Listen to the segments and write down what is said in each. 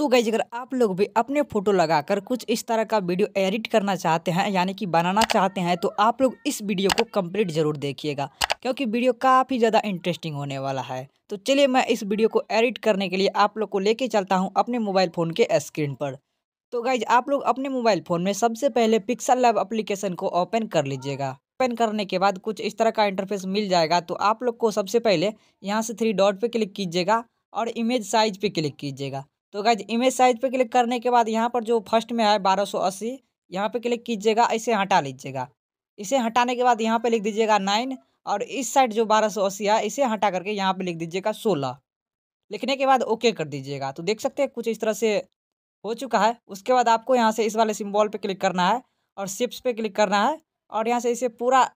so guys अगर आप लोग भी अपने फ़ोटो लगाकर कुछ इस तरह का वीडियो एडिट करना चाहते हैं यानी कि बनाना चाहते हैं तो आप लोग इस वीडियो को कंप्लीट ज़रूर देखिएगा क्योंकि वीडियो काफ़ी ज़्यादा इंटरेस्टिंग होने वाला है तो चलिए मैं इस वीडियो को एडिट करने के लिए आप लोग को लेके चलता हूँ अपने मोबाइल फ़ोन के स्क्रीन पर तो गाइज आप लोग अपने मोबाइल फ़ोन में सबसे पहले पिक्सल लैब अप्लीकेशन को ओपन कर लीजिएगा ओपन करने के बाद कुछ इस तरह का इंटरफेस मिल जाएगा तो आप लोग को सबसे पहले यहाँ से थ्री डॉट पर क्लिक कीजिएगा और इमेज साइज पर क्लिक कीजिएगा तो गाइज इमेज साइज पे क्लिक करने के बाद यहाँ पर जो फर्स्ट में है बारह सौ अस्सी यहाँ पर क्लिक कीजिएगा इसे हटा लीजिएगा इसे हटाने के बाद यहाँ पर लिख दीजिएगा नाइन और इस साइड जो बारह सौ अस्सी है इसे हटा करके यहाँ पर लिख दीजिएगा सोलह लिखने के बाद ओके कर दीजिएगा तो देख सकते हैं कुछ इस तरह से हो चुका है उसके बाद आपको यहाँ से इस वाले सिम्बॉल पर क्लिक करना है और शिप्स पर क्लिक करना है और यहाँ से इसे पूरा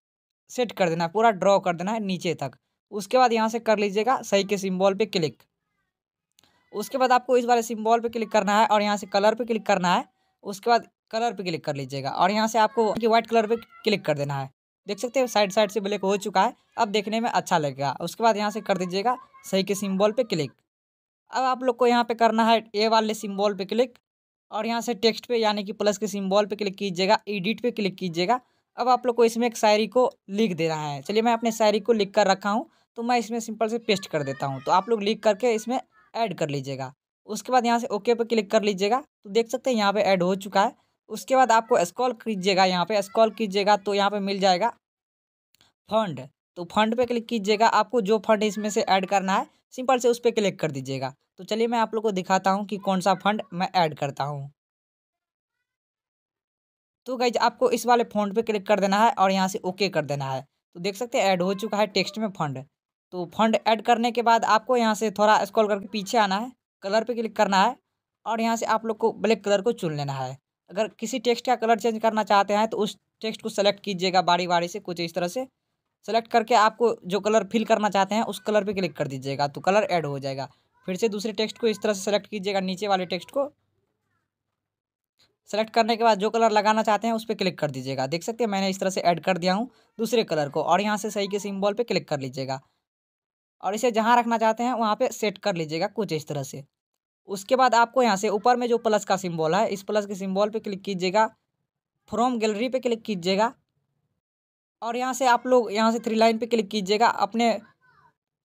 सेट कर देना है पूरा ड्रॉ कर देना है नीचे तक उसके बाद यहाँ से कर लीजिएगा सही के सिम्बॉल पर क्लिक उसके बाद आपको इस वाले सिम्बॉल पर क्लिक करना है और यहाँ से कलर पर क्लिक करना है उसके बाद कलर पर क्लिक कर लीजिएगा और यहाँ से आपको व्हाइट कलर पर क्लिक कर देना है देख सकते हो साइड साइड से ब्लैक हो चुका है अब देखने में अच्छा लगेगा उसके बाद यहाँ से कर दीजिएगा सही के सिम्बॉल पे क्लिक अब आप लोग को यहाँ पे करना है ए वाले सिम्बॉल पे क्लिक और यहाँ से टेक्स्ट पे यानी कि प्लस के सिम्बॉल पे क्लिक कीजिएगा एडिट पे क्लिक कीजिएगा अब आप लोग को इसमें एक शायरी को लिख देना है चलिए मैं अपने शायरी को लिख कर रखा हूँ तो मैं इसमें सिंपल से पेस्ट कर देता हूँ तो आप लोग लिख करके इसमें ऐड कर लीजिएगा उसके बाद यहाँ से ओके पर क्लिक कर लीजिएगा तो देख सकते हैं यहाँ पे ऐड हो चुका है उसके बाद आपको स्कॉल कीजिएगा यहाँ पे स्कॉल कीजिएगा तो यहाँ पे मिल जाएगा फंड तो फंड पे क्लिक कीजिएगा आपको जो फंड इसमें से ऐड करना है सिंपल से उस पर क्लिक कर दीजिएगा तो चलिए मैं आप लोग को दिखाता हूँ कि कौन सा फंड मैं ऐड करता हूँ तो गई आपको इस वाले फंड पे क्लिक कर देना है और यहाँ से ओके कर देना है तो देख सकते हैं ऐड हो चुका है टेक्स्ट में फंड तो फंड ऐड करने के बाद आपको यहाँ से थोड़ा स्क्रॉल करके पीछे आना है कलर पे क्लिक करना है और यहाँ से आप लोग को ब्लैक कलर को चुन लेना है अगर किसी टेक्स्ट का कलर चेंज करना चाहते हैं तो उस टेक्स्ट को सेलेक्ट कीजिएगा बारी बारी से कुछ इस तरह से सेलेक्ट करके आपको जो कलर फिल करना चाहते हैं उस कलर पर क्लिक कर दीजिएगा तो कलर ऐड हो जाएगा फिर से दूसरे टेक्स्ट को इस तरह से सेलेक्ट कीजिएगा नीचे वाले टेक्स्ट को सेलेक्ट करने के बाद जो कलर लगाना चाहते हैं उस पर क्लिक कर दीजिएगा देख सकते हैं मैंने इस तरह से ऐड कर दिया हूँ दूसरे कलर को और यहाँ से सही के सिम्बॉल पर क्लिक कर लीजिएगा और इसे जहाँ रखना चाहते हैं वहाँ पर सेट कर लीजिएगा कुछ इस तरह से उसके बाद आपको यहाँ से ऊपर में जो प्लस का सिम्बॉल है इस प्लस के सिम्बॉल पर क्लिक कीजिएगा फ्रॉम गैलरी पर क्लिक कीजिएगा और यहाँ से आप लोग यहाँ से थ्री लाइन पे क्लिक कीजिएगा अपने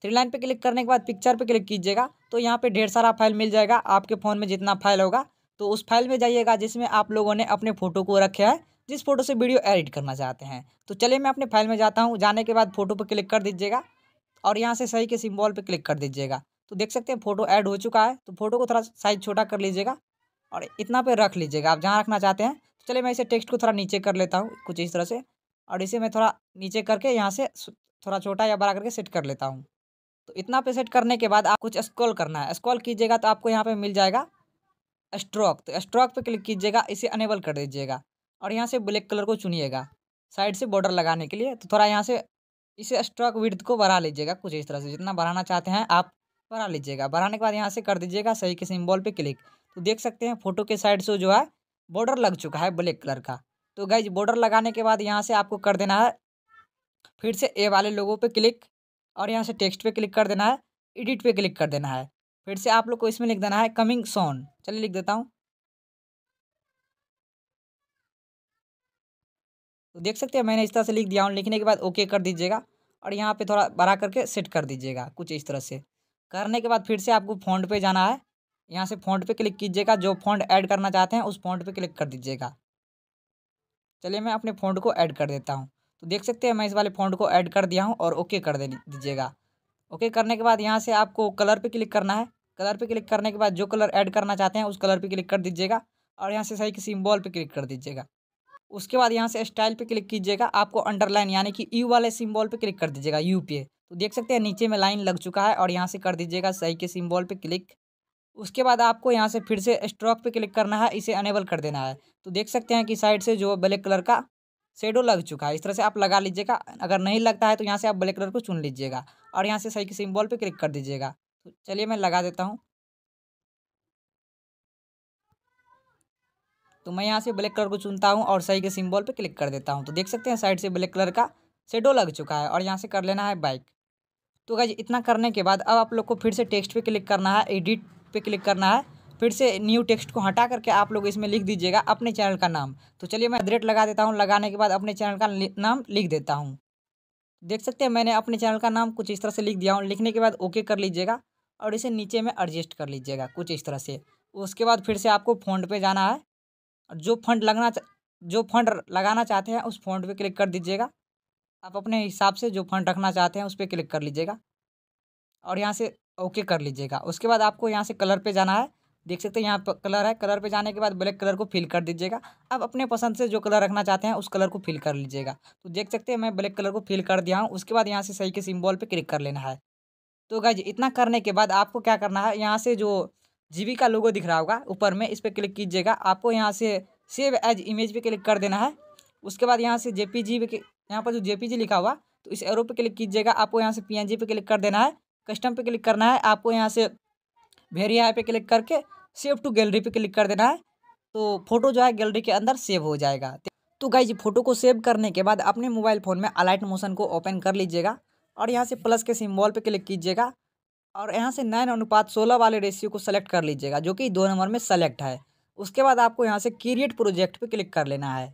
थ्री लाइन पे क्लिक करने के बाद पिक्चर पे क्लिक कीजिएगा तो यहाँ पे ढेर सारा फाइल मिल जाएगा आपके फ़ोन में जितना फाइल होगा तो उस फाइल में जाइएगा जिसमें आप लोगों ने अपने फ़ोटो को रखे है जिस फोटो से वीडियो एडिट करना चाहते हैं तो चलिए मैं अपने फाइल में जाता हूँ जाने के बाद फ़ोटो पर क्लिक कर दीजिएगा और यहाँ से सही के सिम्बॉल पर क्लिक कर दीजिएगा तो देख सकते हैं फ़ोटो ऐड हो चुका है तो फोटो को थोड़ा साइज छोटा कर लीजिएगा और इतना पे रख लीजिएगा आप जहाँ रखना चाहते हैं तो चलिए मैं इसे टेक्स्ट को थोड़ा नीचे कर लेता हूँ कुछ इस तरह से और इसे मैं थोड़ा नीचे करके यहाँ से थोड़ा छोटा या बड़ा करके सेट कर लेता हूँ तो इतना पे सेट करने के बाद आप कुछ स्क्रॉल करना है स्क्रॉल कीजिएगा तो आपको यहाँ पर मिल जाएगा स्ट्रोक तो स्ट्रोक पर क्लिक कीजिएगा इसे अनेबल कर दीजिएगा और यहाँ से ब्लैक कलर को चुनिएगा साइड से बॉर्डर लगाने के लिए तो थोड़ा यहाँ से इसे स्ट्रोक विर्थ को बढ़ा लीजिएगा कुछ इस तरह से जितना बढ़ाना चाहते हैं आप बढ़ा लीजिएगा बढ़ाने के बाद यहाँ से कर दीजिएगा सही के सिम्बॉल पर क्लिक तो देख सकते हैं फोटो के साइड से जो है बॉर्डर लग चुका है ब्लैक कलर का तो गाइज बॉर्डर लगाने के बाद यहाँ से आपको कर देना है फिर से ए वाले लोगों पे क्लिक और यहाँ से टेक्स्ट पे क्लिक कर देना है एडिट पे क्लिक कर देना है फिर से आप लोग को इसमें लिख देना है कमिंग सोन चलिए लिख देता हूँ तो देख सकते हैं मैंने इस तरह से लिख दिया हूँ लिखने के बाद ओके कर दीजिएगा और यहाँ पे थोड़ा बड़ा करके सेट कर दीजिएगा कुछ इस तरह से करने के बाद फिर से आपको फ़ॉन्ट पे जाना है यहाँ से फ़ॉन्ट पे क्लिक कीजिएगा जो फ़ॉन्ट ऐड करना चाहते हैं उस फ़ॉन्ट पे क्लिक कर दीजिएगा चलिए मैं अपने फ़ॉन्ट को ऐड कर देता हूँ तो देख सकते हैं मैं इस वाले फ़ॉन्ट को ऐड कर दिया हूँ और ओके कर दे दीजिएगा ओके करने के बाद यहाँ से आपको कलर पर क्लिक करना है कलर पर क्लिक करने के बाद जो कलर ऐड करना चाहते हैं उस कलर पर क्लिक कर दीजिएगा और यहाँ से सही किसी सिम्बॉल पर क्लिक कर दीजिएगा उसके बाद यहाँ से स्टाइल पे क्लिक कीजिएगा आपको अंडरलाइन यानी कि यू वाले सिम्बॉल पे क्लिक कर दीजिएगा यू पे तो देख सकते हैं नीचे में लाइन लग चुका है और यहाँ से कर दीजिएगा सही के सिम्बॉल पे क्लिक उसके बाद आपको यहाँ से फिर से स्ट्रोक पे क्लिक करना है इसे अनेबल कर देना है तो देख सकते हैं कि साइड से जो ब्लैक कलर का शेडो लग चुका है इस तरह से आप लगा लीजिएगा अगर नहीं लगता है तो यहाँ से आप ब्लैक कलर को चुन लीजिएगा और यहाँ से सही के सिम्बॉल पर क्लिक कर दीजिएगा तो चलिए मैं लगा देता हूँ तो मैं यहाँ से ब्लैक कलर को चुनता हूँ और सही के सिम्बॉल पर क्लिक कर देता हूँ तो देख सकते हैं साइड से ब्लैक कलर का शेडो लग चुका है और यहाँ से कर लेना है बाइक तो गाइज इतना करने के बाद अब आप लोग को फिर से टेक्स्ट पे क्लिक करना है एडिट पे क्लिक करना है फिर से न्यू टेक्स्ट को हटा करके आप लोग इसमें लिख दीजिएगा अपने चैनल का नाम तो चलिए मैं रेट लगा देता हूँ लगाने के बाद अपने चैनल का नाम लिख देता हूँ देख सकते हैं मैंने अपने चैनल का नाम कुछ इस तरह से लिख दिया हूँ लिखने के बाद ओके कर लीजिएगा और इसे नीचे में एडजस्ट कर लीजिएगा कुछ इस तरह से उसके बाद फिर से आपको फोन पे जाना है और जो फंड लगना जो फंड लगाना चाहते हैं उस फंड पे क्लिक कर दीजिएगा आप अपने हिसाब से जो फंड रखना चाहते हैं उस पर क्लिक कर लीजिएगा और यहाँ से ओके कर लीजिएगा उसके बाद आपको यहाँ से कलर पर जाना है देख सकते हैं यहाँ पर कलर है कलर पे जाने के बाद ब्लैक कलर को फिल कर दीजिएगा आप अपने पसंद से जो कलर रखना चाहते हैं उस कलर को फिल कर लीजिएगा तो देख सकते हैं मैं ब्लैक कलर को फिल कर दिया हूँ उसके बाद यहाँ से सही के सिम्बॉल पर क्लिक कर लेना है तो गाइज इतना करने के बाद आपको क्या करना है यहाँ से जो जीबी का लोगो दिख रहा होगा ऊपर में इस पर क्लिक कीजिएगा आपको यहाँ से सेव एज इमेज पे क्लिक कर देना है उसके बाद यहाँ से जेपीजी जी यहाँ पर जो जेपीजी लिखा हुआ तो इस एरो पे क्लिक कीजिएगा आपको यहाँ से पीएनजी पे क्लिक कर देना है कस्टम पे क्लिक करना है आपको यहाँ से आई पे क्लिक करके सेव टू गैलरी पे क्लिक कर देना है तो फोटो जो है गैलरी के अंदर सेव हो जाएगा तो गाई फोटो को सेव करने के बाद अपने मोबाइल फ़ोन में अलाइट मोशन को ओपन कर लीजिएगा और यहाँ से प्लस के सिम्बॉल पर क्लिक कीजिएगा और यहाँ से नाइन अनुपात सोलह वाले रेशियो को सेलेक्ट कर लीजिएगा जो कि दो नंबर में सेलेक्ट है उसके बाद आपको यहाँ से क्रिएट प्रोजेक्ट पे क्लिक कर लेना है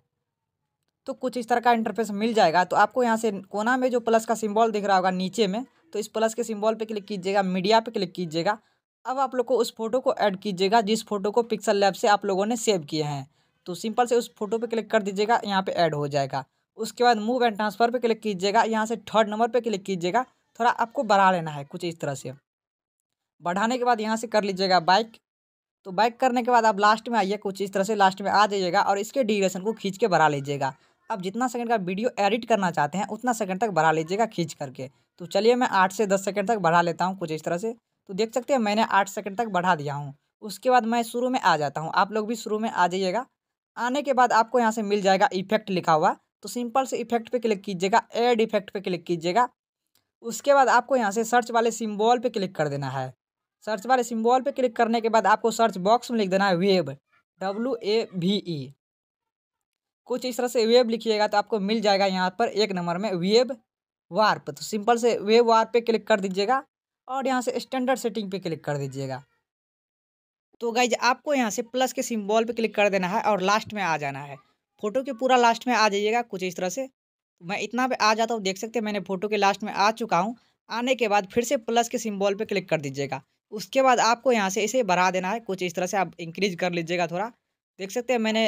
तो कुछ इस तरह का इंटरफेस मिल जाएगा तो आपको यहाँ से कोना में जो प्लस का सिंबल दिख रहा होगा नीचे में तो इस प्लस के सिंबल पे क्लिक कीजिएगा मीडिया पे क्लिक कीजिएगा अब आप लोग को उस फोटो को ऐड कीजिएगा जिस फोटो को पिक्सल लैब से आप लोगों ने सेव किए हैं तो सिंपल से उस फोटो पे क्लिक कर दीजिएगा यहाँ पे ऐड हो जाएगा उसके बाद मूव एंड ट्रांसफ़र पे क्लिक कीजिएगा यहाँ से थर्ड नंबर पे क्लिक कीजिएगा थोड़ा आपको बढ़ा लेना है कुछ इस तरह से बढ़ाने के बाद यहाँ से कर लीजिएगा बाइक तो बाइक करने के बाद आप लास्ट में आइए कुछ इस तरह से लास्ट में आ जाइएगा और इसके ड्यूरेशन को खींच के बढ़ा लीजिएगा आप जितना सेकंड का वीडियो एडिट करना चाहते हैं उतना सेकंड तक बढ़ा लीजिएगा खींच करके तो चलिए मैं आठ से दस सेकंड तक बढ़ा लेता हूँ कुछ इस तरह से तो देख सकते हैं मैंने आठ सेकंड तक बढ़ा दिया हूँ उसके बाद मैं शुरू में आ जाता हूँ आप लोग भी शुरू में आ जाइएगा आने के बाद आपको यहाँ से मिल जाएगा इफेक्ट लिखा हुआ तो सिंपल से इफेक्ट पर क्लिक कीजिएगा एड इफेक्ट पर क्लिक कीजिएगा उसके बाद आपको यहाँ से सर्च वाले सिम्बॉल पर क्लिक कर देना है सर्च वाले सिम्बॉल पे क्लिक करने के बाद आपको सर्च बॉक्स में लिख देना है web W A V E कुछ इस तरह से वेब लिखिएगा तो आपको मिल जाएगा यहाँ पर एक नंबर में वेब वार्प तो सिंपल से वेब वार्प पे क्लिक कर दीजिएगा और यहाँ से स्टैंडर्ड सेटिंग पे क्लिक कर दीजिएगा तो गाइज आपको यहाँ से प्लस के सिम्बॉल पे क्लिक कर देना है और लास्ट में आ जाना है फ़ोटो के पूरा लास्ट में आ जाइएगा कुछ इस तरह से मैं इतना पे आ जाता हूँ देख सकते हैं मैंने फ़ोटो के लास्ट में आ चुका हूँ आने के बाद फिर से प्लस के सिम्बॉल पे क्लिक कर दीजिएगा उसके बाद आपको यहाँ से इसे बढ़ा देना है कुछ इस तरह से आप इंक्रीज कर लीजिएगा थोड़ा देख सकते हैं मैंने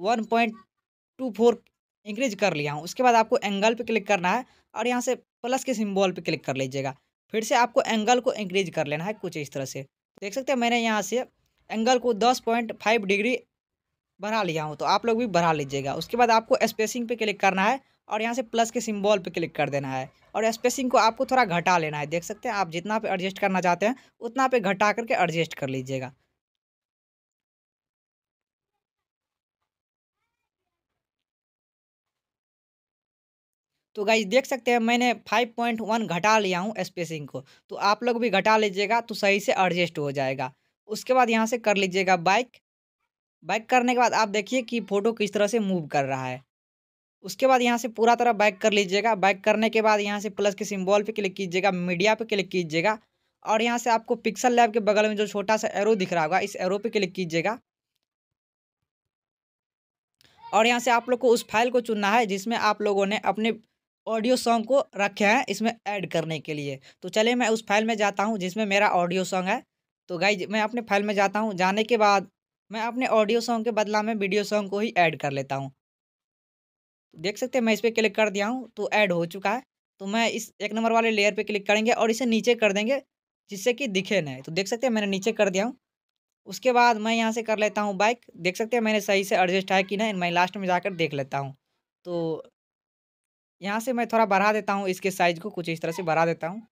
one point two four increase कर लिया हूँ उसके बाद आपको एंगल पे क्लिक करना है और यहाँ से प्लस के सिम्बॉल पे क्लिक कर लीजिएगा फिर से आपको एंगल को इंक्रीज कर लेना है कुछ इस तरह से देख सकते हैं मैंने यहाँ से एंगल को दस पॉइंट फाइव डिग्री बढ़ा लिया हूँ तो आप लोग भी बढ़ा लीजिएगा उसके बाद आपको स्पेसिंग पे क्लिक करना है और यहाँ से प्लस के सिंबल पे क्लिक कर देना है और स्पेसिंग को आपको थोड़ा घटा लेना है देख सकते हैं आप जितना पे एडजस्ट करना चाहते हैं उतना पे घटा करके एडजस्ट कर लीजिएगा तो गाइज देख सकते हैं मैंने 5.1 घटा लिया हूँ स्पेसिंग को तो आप लोग भी घटा लीजिएगा तो सही से एडजस्ट हो जाएगा उसके बाद यहाँ से कर लीजिएगा बाइक बाइक करने के बाद आप देखिए कि फ़ोटो किस तरह से मूव कर रहा है उसके बाद यहाँ से पूरा तरह बैक कर लीजिएगा बैक करने के बाद यहाँ से प्लस के सिम्बॉल पर क्लिक कीजिएगा मीडिया पर क्लिक कीजिएगा और यहाँ से आपको पिक्सल लैब के बगल में जो छोटा सा एरो दिख रहा होगा इस एरो पर क्लिक कीजिएगा और यहाँ से आप लोग को उस फाइल को चुनना है जिसमें आप लोगों ने अपने ऑडियो सॉन्ग को रखे हैं इसमें ऐड करने के लिए तो चलिए मैं उस फाइल में जाता हूँ जिसमें मेरा ऑडियो सॉन्ग है तो गाई मैं अपने फाइल में जाता हूँ जाने के बाद मैं अपने ऑडियो सॉन्ग के बदला में वीडियो सॉन्ग को ही ऐड कर लेता हूँ देख सकते हैं मैं इस पर क्लिक कर दिया हूँ तो ऐड हो चुका है तो मैं इस एक नंबर वाले लेयर पे क्लिक करेंगे और इसे नीचे कर देंगे जिससे कि दिखे नहीं तो देख सकते हैं मैंने नीचे कर दिया हूँ उसके बाद मैं यहाँ से कर लेता हूँ बाइक देख सकते हैं मैंने सही से एडजस्ट है कि नहीं मैं लास्ट में जाकर देख लेता हूँ तो यहाँ से मैं थोड़ा बढ़ा देता हूँ इसके साइज़ को कुछ इस तरह से बढ़ा देता हूँ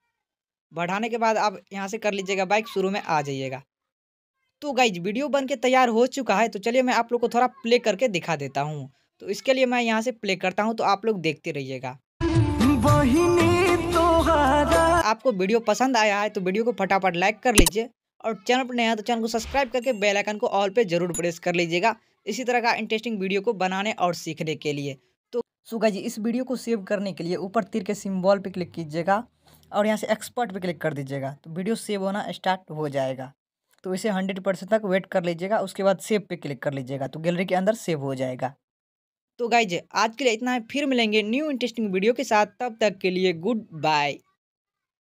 बढ़ाने के बाद आप यहाँ से कर लीजिएगा बाइक शुरू में आ जाइएगा तो गाइज वीडियो बन के तैयार हो चुका है तो चलिए मैं आप लोग को थोड़ा प्ले करके दिखा देता हूँ तो इसके लिए मैं यहाँ से प्ले करता हूँ तो आप लोग देखते रहिएगा आपको वीडियो पसंद आया है तो वीडियो को फटाफट लाइक कर लीजिए और चैनल पर नया तो चैनल को सब्सक्राइब करके बेल आइकन को ऑल पे जरूर प्रेस कर लीजिएगा इसी तरह का इंटरेस्टिंग वीडियो को बनाने और सीखने के लिए तो सुगा जी इस वीडियो को सेव करने के लिए ऊपर तीर के सिम्बॉल पर क्लिक कीजिएगा और यहाँ से एक्सपर्ट पर क्लिक कर दीजिएगा तो वीडियो सेव होना स्टार्ट हो जाएगा तो इसे हंड्रेड परसेंट तक वेट कर लीजिएगा उसके बाद सेव पे क्लिक कर लीजिएगा तो गैलरी के अंदर सेव हो जाएगा तो गाइज आज के लिए इतना है फिर मिलेंगे न्यू इंटरेस्टिंग वीडियो के साथ तब तक के लिए गुड बाय